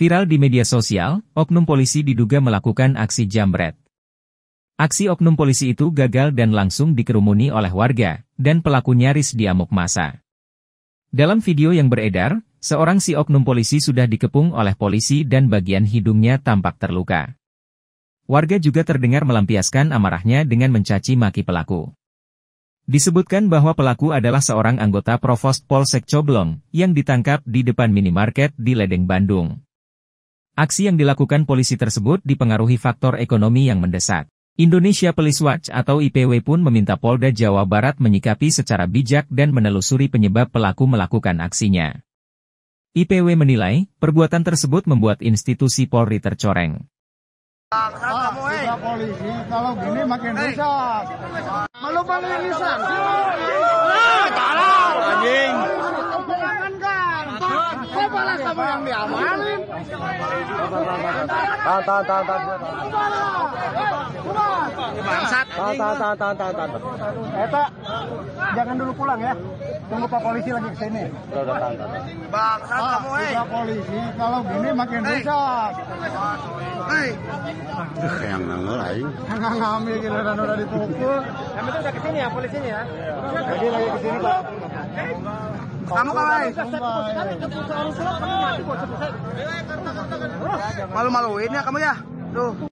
Viral di media sosial, oknum polisi diduga melakukan aksi jambret. Aksi oknum polisi itu gagal dan langsung dikerumuni oleh warga, dan pelaku nyaris diamuk masa. Dalam video yang beredar, seorang si oknum polisi sudah dikepung oleh polisi dan bagian hidungnya tampak terluka. Warga juga terdengar melampiaskan amarahnya dengan mencaci maki pelaku. Disebutkan bahwa pelaku adalah seorang anggota Provost Polsek Coblong yang ditangkap di depan minimarket di Ledeng Bandung. Aksi yang dilakukan polisi tersebut dipengaruhi faktor ekonomi yang mendesak. Indonesia Police Watch atau IPW pun meminta Polda Jawa Barat menyikapi secara bijak dan menelusuri penyebab pelaku melakukan aksinya. IPW menilai, perbuatan tersebut membuat institusi Polri tercoreng. Pak, polisi kalau gini makin rusak. Malu paling Kok malah kamu yang diamalin? Tahan, tahan, tahan, tahan. Bangsat. Tahan, tahan, tahan, tahan, tahan, tahan. Eta, jangan dulu pulang ya. Tunggu Pak Polisi lagi kesini. Udah, udah, tahan, tahan. Bangsat kamu, eh. Pak Polisi, kalau gini makin rusak. Hei. Yang nanggur, aing. Nggak ngambil, giliran udah dipukul. Yang penting udah kesini ya, polisinya ya. Jadi lagi kesini, Pak kamu kalau eh? eh? malu-maluin ya kamu ya tuh